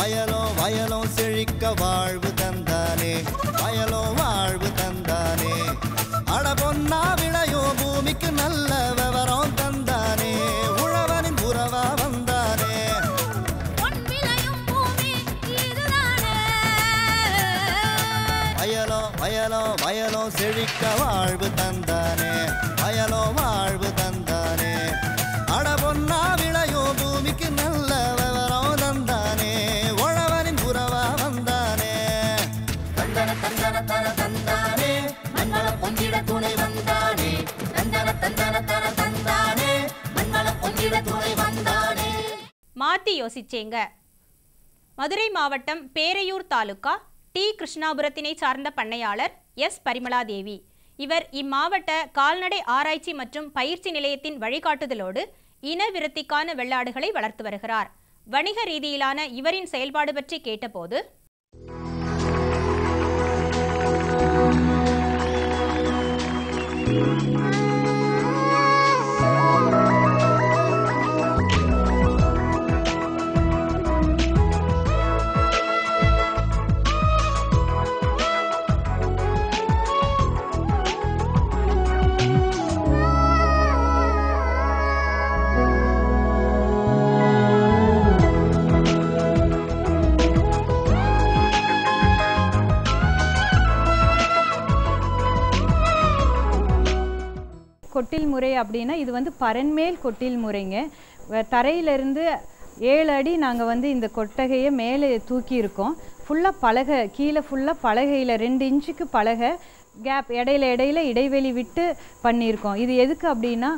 வயலோ வயலோ செழிக்க வாழ்வு தந்தானே வயலோ வாழ்வு தந்தானே அட பொன்னா விளையோ பூமிக்கு நல்ல விவரம் தந்தானே உழவனின் உறவா வந்தானே வயலோ வயலோ வயலோ செழிக்க வாழ்வு தந்தானே மாற்றி யோசிச்சேங்க மதுரை மாவட்டம் பேரையூர் தாலுக்கா டி கிருஷ்ணாபுரத்தினை சார்ந்த பண்ணையாளர் எஸ் பரிமலாதேவி இவர் இம்மாவட்ட கால்நடை ஆராய்ச்சி மற்றும் பயிற்சி நிலையத்தின் வழிகாட்டுதலோடு இன விருத்திக்கான வெள்ளாடுகளை வளர்த்து வருகிறார் வணிக ரீதியிலான இவரின் செயல்பாடு பற்றி கேட்டபோது கொட்டில் முறை அப்படின்னா இது வந்து பரன்மேல் கொட்டில் முறைங்க தரையிலிருந்து ஏழு அடி நாங்கள் வந்து இந்த கொட்டகையை மேலே தூக்கியிருக்கோம் ஃபுல்லாக பலகை கீழே ஃபுல்லாக பலகையில் ரெண்டு இன்ச்சுக்கு பலகை கேப் இடையில இடையில இடைவெளி விட்டு பண்ணியிருக்கோம் இது எதுக்கு அப்படின்னா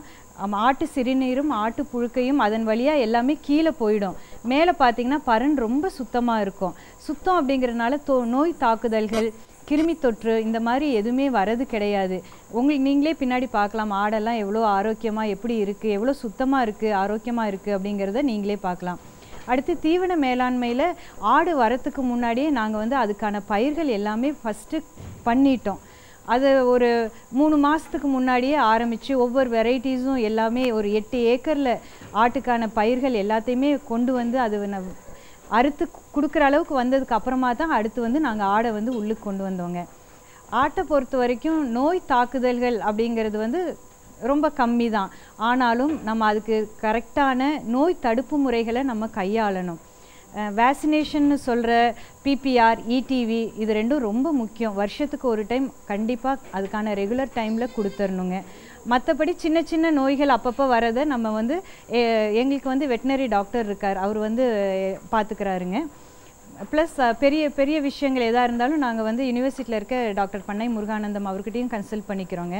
ஆட்டு சிறுநீரும் ஆட்டு புழுக்கையும் அதன் வழியாக எல்லாமே கீழே போயிடும் மேலே பார்த்தீங்கன்னா பரன் ரொம்ப சுத்தமாக இருக்கும் சுத்தம் அப்படிங்கிறனால தோ நோய் தாக்குதல்கள் கிருமி தொற்று இந்த மாதிரி எதுவுமே வரது கிடையாது உங்களுக்கு நீங்களே பின்னாடி பார்க்கலாம் ஆடெல்லாம் எவ்வளோ ஆரோக்கியமாக எப்படி இருக்குது எவ்வளோ சுத்தமாக இருக்குது ஆரோக்கியமாக இருக்குது அப்படிங்கிறத நீங்களே பார்க்கலாம் அடுத்து தீவன மேலாண்மையில் ஆடு வரத்துக்கு முன்னாடியே நாங்கள் வந்து அதுக்கான பயிர்கள் எல்லாமே ஃபஸ்ட்டு பண்ணிட்டோம் அது ஒரு மூணு மாதத்துக்கு முன்னாடியே ஆரம்பித்து ஒவ்வொரு வெரைட்டிஸும் எல்லாமே ஒரு எட்டு ஏக்கரில் ஆட்டுக்கான பயிர்கள் எல்லாத்தையுமே கொண்டு வந்து அது அறுத்து கொடுக்குற அளவுக்கு வந்ததுக்கு அப்புறமா தான் அடுத்து வந்து நாங்கள் ஆடை வந்து உள்ளுக்கு கொண்டு வந்தோங்க ஆட்டை பொறுத்த வரைக்கும் நோய் தாக்குதல்கள் அப்படிங்கிறது வந்து ரொம்ப கம்மி தான் ஆனாலும் நம்ம அதுக்கு கரெக்டான நோய் தடுப்பு முறைகளை நம்ம கையாளணும் வேக்சினேஷன்னு சொல்கிற பிபிஆர் இடிவி இது ரெண்டும் ரொம்ப முக்கியம் வருஷத்துக்கு ஒரு டைம் கண்டிப்பாக அதுக்கான ரெகுலர் டைமில் கொடுத்துடணுங்க மற்றபடி சின்ன சின்ன நோய்கள் அப்பப்போ வரதை நம்ம வந்து எங்களுக்கு வந்து வெட்டினரி டாக்டர் இருக்கார் அவர் வந்து பார்த்துக்கிறாருங்க ப்ளஸ் பெரிய பெரிய விஷயங்கள் எதாக இருந்தாலும் நாங்கள் வந்து யூனிவர்சிட்டியில் இருக்க டாக்டர் பண்ணை முருகானந்தம் அவர்கிட்டையும் கன்சல்ட் பண்ணிக்கிறோங்க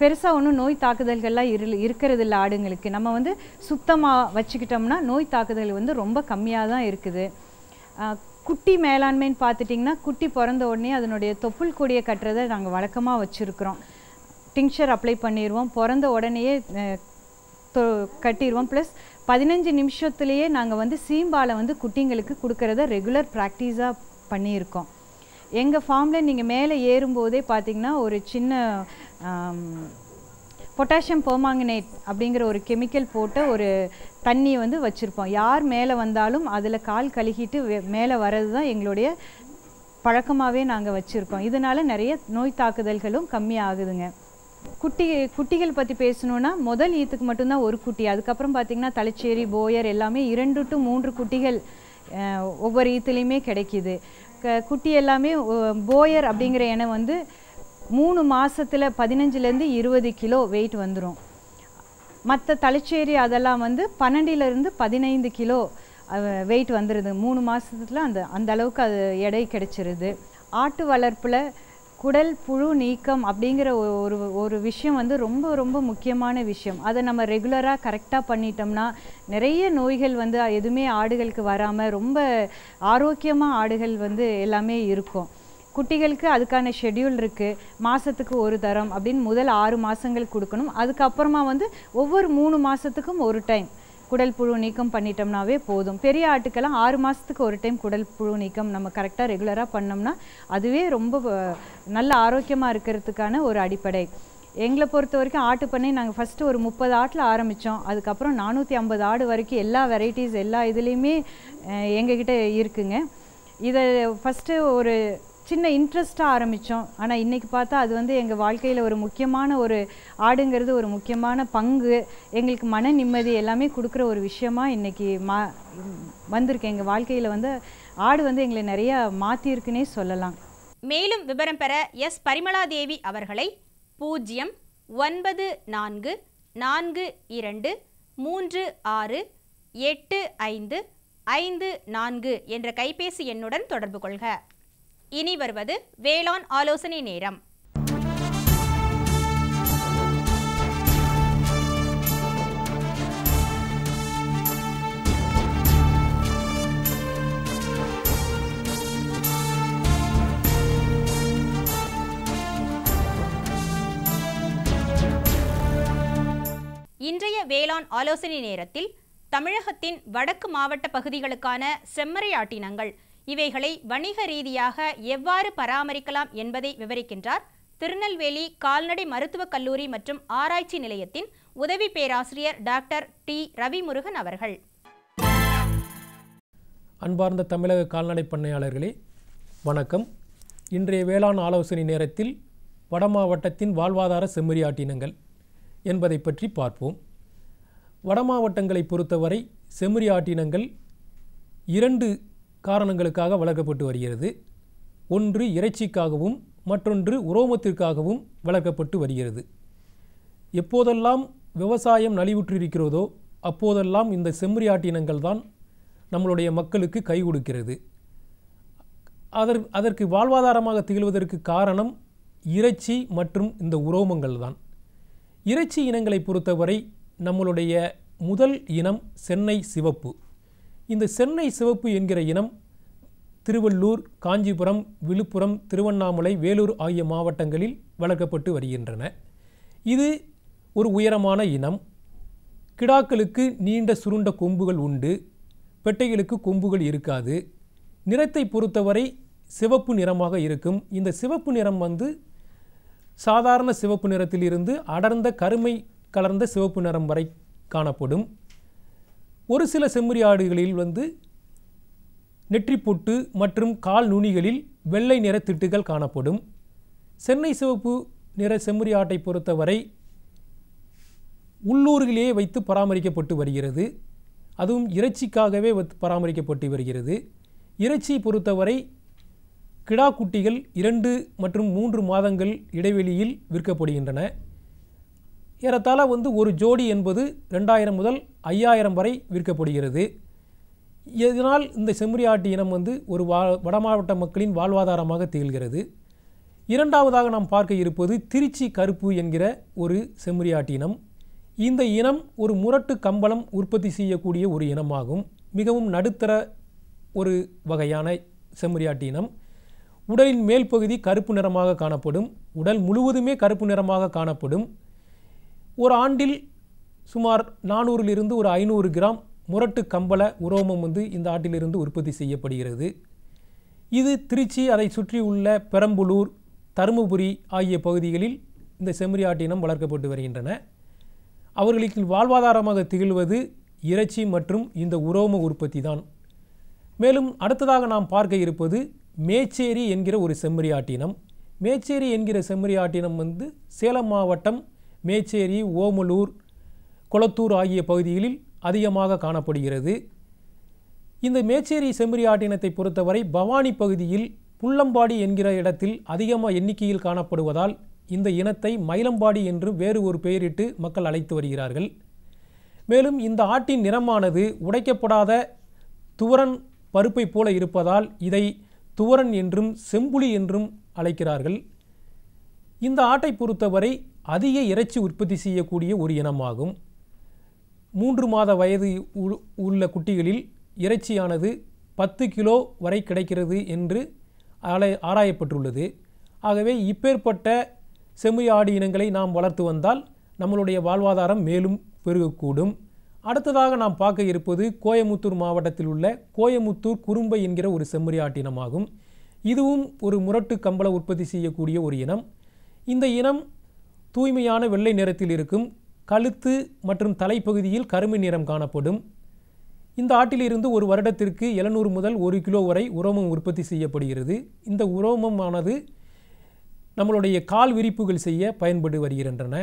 பெருசாக ஒன்றும் நோய் தாக்குதல்கள்லாம் இரு இருக்கிறது இல்லை ஆடுங்களுக்கு நம்ம வந்து சுத்தமாக வச்சுக்கிட்டோம்னா நோய் தாக்குதல் வந்து ரொம்ப கம்மியாக தான் இருக்குது குட்டி மேலாண்மைன்னு பார்த்துட்டிங்கன்னா குட்டி பிறந்த உடனே அதனுடைய தொப்புள் கொடியை கட்டுறதை நாங்கள் வழக்கமாக வச்சுருக்குறோம் டிங்ஷர் அப்ளை பண்ணிடுவோம் பிறந்த உடனேயே கட்டிடுவோம் ப்ளஸ் பதினஞ்சு நிமிஷத்துலேயே நாங்கள் வந்து சீம்பாலை வந்து குட்டிங்களுக்கு கொடுக்கறத ரெகுலர் ப்ராக்டிஸாக பண்ணியிருக்கோம் எங்கள் ஃபார்மில் நீங்கள் மேலே ஏறும்போதே பார்த்தீங்கன்னா ஒரு சின்ன பொட்டாசியம் பெர்மாங்கனேட் அப்படிங்கிற ஒரு கெமிக்கல் போட்ட ஒரு தண்ணியை வந்து வச்சுருப்போம் யார் மேலே வந்தாலும் அதில் கால் கழுகிட்டு மேலே வர்றது தான் எங்களுடைய பழக்கமாகவே நாங்கள் வச்சுருக்கோம் இதனால் நிறைய நோய் தாக்குதல்களும் கம்மியாகுதுங்க குட்டி குட்டிகள் பற்றி பேசணுன்னா முதல் ஈத்துக்கு மட்டும்தான் ஒரு குட்டி அதுக்கப்புறம் பார்த்திங்கன்னா தலைச்சேரி போயர் எல்லாமே இரண்டு டு மூன்று குட்டிகள் ஒவ்வொரு ஈத்துலேயுமே கிடைக்கிது க குட்டி எல்லாமே போயர் அப்படிங்கிற இனம் வந்து மூணு மாதத்தில் பதினஞ்சுலேருந்து இருபது கிலோ வெயிட் வந்துடும் மற்ற தலைச்சேரி அதெல்லாம் வந்து பன்னெண்டுலேருந்து பதினைந்து கிலோ வெயிட் வந்துடுது மூணு மாதத்துல அந்த அந்த அளவுக்கு அது எடை கிடைச்சிருது ஆட்டு வளர்ப்பில் குடல் புழு நீக்கம் அப்படிங்கிற ஒரு ஒரு விஷயம் வந்து ரொம்ப ரொம்ப முக்கியமான விஷயம் அதை நம்ம ரெகுலராக கரெக்டாக பண்ணிட்டோம்னா நிறைய நோய்கள் வந்து எதுவுமே ஆடுகளுக்கு வராமல் ரொம்ப ஆரோக்கியமாக ஆடுகள் வந்து எல்லாமே இருக்கும் குட்டிகளுக்கு அதுக்கான ஷெடியூல் இருக்குது மாதத்துக்கு ஒரு தரம் அப்படின்னு முதல் ஆறு மாதங்கள் கொடுக்கணும் அதுக்கப்புறமா வந்து ஒவ்வொரு மூணு மாதத்துக்கும் ஒரு டைம் குடல் புழு நீக்கம் பண்ணிட்டோம்னாவே போதும் பெரிய ஆட்டுக்கெல்லாம் ஆறு மாதத்துக்கு ஒரு டைம் குடல் புழு நீக்கம் நம்ம கரெக்டாக ரெகுலராக பண்ணோம்னா அதுவே ரொம்ப நல்ல ஆரோக்கியமாக இருக்கிறதுக்கான ஒரு அடிப்படை எங்களை பொறுத்த வரைக்கும் ஆட்டு பண்ணை நாங்கள் ஃபஸ்ட்டு ஒரு முப்பது ஆட்டில் ஆரம்பித்தோம் அதுக்கப்புறம் நானூற்றி ஐம்பது ஆடு வரைக்கும் எல்லா வெரைட்டிஸ் எல்லா இதுலேயுமே எங்ககிட்ட இருக்குங்க இதை ஃபஸ்ட்டு ஒரு சின்ன இன்ட்ரெஸ்ட்டாக ஆரம்பித்தோம் ஆனால் இன்றைக்கி பார்த்தா அது வந்து எங்கள் வாழ்க்கையில் ஒரு முக்கியமான ஒரு ஆடுங்கிறது ஒரு முக்கியமான பங்கு எங்களுக்கு மன நிம்மதி எல்லாமே கொடுக்குற ஒரு விஷயமாக இன்றைக்கி மா வந்திருக்கு எங்கள் வாழ்க்கையில் வந்து ஆடு வந்து எங்களை நிறையா மாற்றியிருக்குன்னே சொல்லலாம் மேலும் விவரம் பெற எஸ் தேவி அவர்களை பூஜ்ஜியம் ஒன்பது நான்கு நான்கு இரண்டு மூன்று ஆறு எட்டு ஐந்து ஐந்து நான்கு என்ற கைபேசி எண்ணுடன் தொடர்பு கொள்க இனி வருவது வேளாண் ஆலோசனை நேரம் இன்றைய வேளாண் ஆலோசனை நேரத்தில் தமிழகத்தின் வடக்கு மாவட்ட பகுதிகளுக்கான செம்மறை ஆட்டினங்கள் இவைகளை வணிக ரீதியாக எவ்வாறு பராமரிக்கலாம் என்பதை விவரிக்கின்றார் திருநெல்வேலி கால்நடை மருத்துவக் கல்லூரி மற்றும் ஆராய்ச்சி நிலையத்தின் உதவி பேராசிரியர் டாக்டர் டி ரவிமுருகன் அவர்கள் அன்பார்ந்த தமிழக கால்நடை பண்ணையாளர்களே வணக்கம் இன்றைய வேளாண் ஆலோசனை நேரத்தில் வட மாவட்டத்தின் வாழ்வாதார செம்மறியாட்டினங்கள் என்பதை பற்றி பார்ப்போம் வட மாவட்டங்களை பொறுத்தவரை செம்மறியாட்டினங்கள் இரண்டு காரணங்களுக்காக வளர்க்கப்பட்டு வருகிறது ஒன்று இறைச்சிக்காகவும் மற்றொன்று உரோமத்திற்காகவும் வளர்க்கப்பட்டு வருகிறது எப்போதெல்லாம் விவசாயம் நலிவுற்றிருக்கிறதோ அப்போதெல்லாம் இந்த செம்மறி இனங்கள் தான் நம்மளுடைய மக்களுக்கு கை கொடுக்கிறது அதற் அதற்கு வாழ்வாதாரமாக திகழ்வதற்கு காரணம் இறைச்சி மற்றும் இந்த உரோமங்கள் தான் இறைச்சி இனங்களை பொறுத்தவரை நம்மளுடைய முதல் இனம் சென்னை சிவப்பு இந்த சென்னை சிவப்பு என்கிற இனம் திருவள்ளூர் காஞ்சிபுரம் விழுப்புரம் திருவண்ணாமலை வேலூர் ஆகிய மாவட்டங்களில் வளர்க்கப்பட்டு வருகின்றன இது ஒரு உயரமான இனம் கிடாக்களுக்கு நீண்ட சுருண்ட கொம்புகள் உண்டு பெட்டைகளுக்கு கொம்புகள் இருக்காது நிறத்தை பொறுத்தவரை சிவப்பு நிறமாக இருக்கும் இந்த சிவப்பு நிறம் வந்து சாதாரண சிவப்பு நிறத்திலிருந்து அடர்ந்த கருமை கலர்ந்த சிவப்பு நிறம் வரை காணப்படும் ஒரு சில செம்மறி ஆடுகளில் வந்து நெற்றிப்பொட்டு மற்றும் கால் நுனிகளில் வெள்ளை நிற திட்டுகள் காணப்படும் சென்னை சிவப்பு நிற செம்மறி ஆட்டை பொறுத்தவரை உள்ளூர்களிலேயே வைத்து பராமரிக்கப்பட்டு வருகிறது அதுவும் இறைச்சிக்காகவே பராமரிக்கப்பட்டு வருகிறது இறைச்சியை பொறுத்தவரை கிடா குட்டிகள் இரண்டு மற்றும் மூன்று மாதங்கள் இடைவெளியில் விற்கப்படுகின்றன ஏறத்தாழ வந்து ஒரு ஜோடி என்பது ரெண்டாயிரம் முதல் ஐயாயிரம் வரை விற்கப்படுகிறது இதனால் இந்த செம்மறி ஆட்டு இனம் வந்து ஒரு வா வடமாவட்ட மக்களின் வாழ்வாதாரமாக திகழ்கிறது இரண்டாவதாக நாம் பார்க்க இருப்பது திருச்சி கருப்பு என்கிற ஒரு செம்மறி ஆட்டு இனம் இந்த இனம் ஒரு முரட்டு கம்பளம் உற்பத்தி செய்யக்கூடிய ஒரு இனமாகும் மிகவும் நடுத்தர ஒரு வகையான செம்மறியாட்டு இனம் உடலின் மேல் பகுதி கருப்பு நிறமாக காணப்படும் உடல் முழுவதுமே கருப்பு நிறமாக காணப்படும் ஒரு ஆண்டில் சுமார் நானூறிலிருந்து ஒரு ஐநூறு கிராம் முரட்டு கம்பள உரோமம் வந்து இந்த ஆட்டிலிருந்து உற்பத்தி செய்யப்படுகிறது இது திருச்சி அதை சுற்றியுள்ள பெரம்பலூர் தருமபுரி ஆகிய பகுதிகளில் இந்த செம்மறி ஆட்டினம் வளர்க்கப்பட்டு வருகின்றன அவர்களுக்கு வாழ்வாதாரமாக திகழ்வது இறைச்சி மற்றும் இந்த உரோம உற்பத்தி தான் மேலும் அடுத்ததாக நாம் பார்க்க இருப்பது மேச்சேரி என்கிற ஒரு செம்மறி ஆட்டினம் மேச்சேரி என்கிற செம்மறி ஆட்டினம் வந்து சேலம் மாவட்டம் மேச்சேரி ஓமலூர் கொளத்தூர் ஆகிய பகுதிகளில் அதிகமாக காணப்படுகிறது இந்த மேச்சேரி செம்மறி ஆட்டினத்தை பொறுத்தவரை பவானி பகுதியில் புள்ளம்பாடி என்கிற இடத்தில் அதிகமாக எண்ணிக்கையில் காணப்படுவதால் இந்த இனத்தை மயிலம்பாடி என்று வேறு ஒரு பெயரிட்டு மக்கள் அழைத்து வருகிறார்கள் மேலும் இந்த ஆட்டின் நிறமானது உடைக்கப்படாத துவரன் பருப்பை போல இருப்பதால் இதை துவரன் என்றும் செம்புலி என்றும் அழைக்கிறார்கள் இந்த ஆட்டை பொறுத்தவரை அதிக இறைச்சி உற்பத்தி செய்யக்கூடிய ஒரு இனமாகும் மூன்று மாத வயது உள்ள குட்டிகளில் இறைச்சியானது பத்து கிலோ வரை கிடைக்கிறது என்று ஆராயப்பட்டுள்ளது ஆகவே இப்பேற்பட்ட செம்மையாடு இனங்களை நாம் வளர்த்து வந்தால் நம்மளுடைய வாழ்வாதாரம் மேலும் பெருகக்கூடும் அடுத்ததாக நாம் பார்க்க இருப்பது கோயமுத்தூர் மாவட்டத்தில் உள்ள கோயமுத்தூர் குறும்பை என்கிற ஒரு செம்மறியாட்டு இனமாகும் இதுவும் ஒரு முரட்டு கம்பள உற்பத்தி செய்யக்கூடிய ஒரு இனம் இந்த இனம் தூய்மையான வெள்ளை நிறத்தில் இருக்கும் கழுத்து மற்றும் தலைப்பகுதியில் கருமை நிறம் காணப்படும் இந்த ஆட்டிலிருந்து ஒரு வருடத்திற்கு எழுநூறு முதல் ஒரு கிலோ வரை உரோமம் உற்பத்தி செய்யப்படுகிறது இந்த உரோமமானது நம்மளுடைய கால் விரிப்புகள் செய்ய பயன்பட்டு வருகின்றன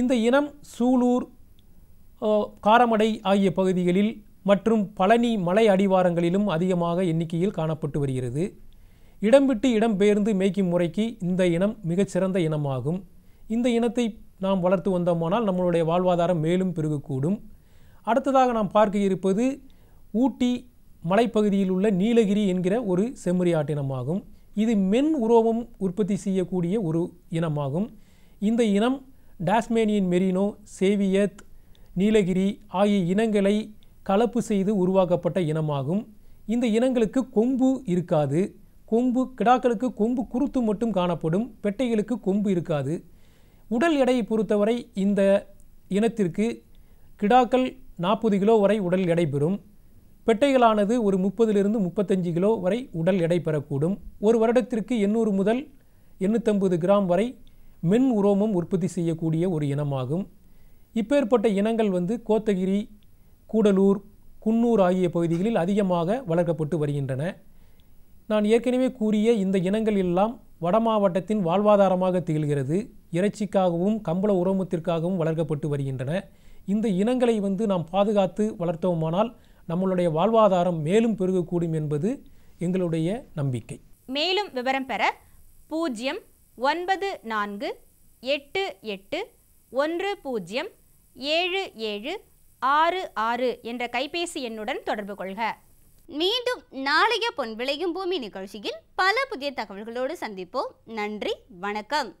இந்த இனம் சூலூர் காரமடை ஆகிய பகுதிகளில் மற்றும் பழனி மலை அடிவாரங்களிலும் அதிகமாக எண்ணிக்கையில் காணப்பட்டு வருகிறது இடம்பிட்டு இடம்பெயர்ந்து மேய்க்கும் முறைக்கு இந்த இனம் மிகச்சிறந்த இனமாகும் இந்த இனத்தை நாம் வளர்த்து வந்தோமானால் நம்மளுடைய வாழ்வாதாரம் மேலும் பெருகக்கூடும் அடுத்ததாக நாம் பார்க்க இருப்பது ஊட்டி மலைப்பகுதியில் உள்ள நீலகிரி என்கிற ஒரு செம்மறி இனமாகும் இது மென் உரோமம் உற்பத்தி செய்யக்கூடிய ஒரு இனமாகும் இந்த இனம் டாஸ்மேனியன் மெரினோ சேவியத் நீலகிரி ஆகிய இனங்களை கலப்பு செய்து உருவாக்கப்பட்ட இனமாகும் இந்த இனங்களுக்கு கொம்பு இருக்காது கொம்பு கிடாக்களுக்கு கொம்பு குருத்து மட்டும் காணப்படும் பெட்டைகளுக்கு கொம்பு இருக்காது உடல் எடையை பொறுத்தவரை இந்த இனத்திற்கு கிடாக்கள் நாற்பது கிலோ வரை உடல் எடை பெறும் பெட்டைகளானது ஒரு முப்பதிலிருந்து முப்பத்தஞ்சு கிலோ வரை உடல் எடை பெறக்கூடும் ஒரு வருடத்திற்கு எண்ணூறு முதல் எண்ணூற்றம்பது கிராம் வரை மென் உரோமம் உற்பத்தி செய்யக்கூடிய ஒரு இனமாகும் இப்பேற்பட்ட இனங்கள் வந்து கோத்தகிரி கூடலூர் குன்னூர் ஆகிய பகுதிகளில் அதிகமாக வளர்க்கப்பட்டு வருகின்றன நான் ஏற்கனவே கூறிய இந்த இனங்கள் எல்லாம் வட மாவட்டத்தின் வாழ்வாதாரமாக திகழ்கிறது இறைச்சிக்காகவும் கம்பள உரோமத்திற்காகவும் வளர்க்கப்பட்டு வருகின்றன இந்த இனங்களை வந்து நாம் பாதுகாத்து வளர்த்தோமானால் நம்மளுடைய வாழ்வாதாரம் மேலும் பெருகக்கூடும் என்பது எங்களுடைய நம்பிக்கை மேலும் விவரம் பெற பூஜ்ஜியம் ஒன்பது நான்கு எட்டு எட்டு ஒன்று பூஜ்ஜியம் ஏழு ஏழு ஆறு ஆறு என்ற கைபேசி எண்ணுடன் தொடர்பு கொள்க மீண்டும் நாளைய பொன் விளையும் பூமி நிகழ்ச்சியில் பல புதிய தகவல்களோடு சந்திப்போம் நன்றி வணக்கம்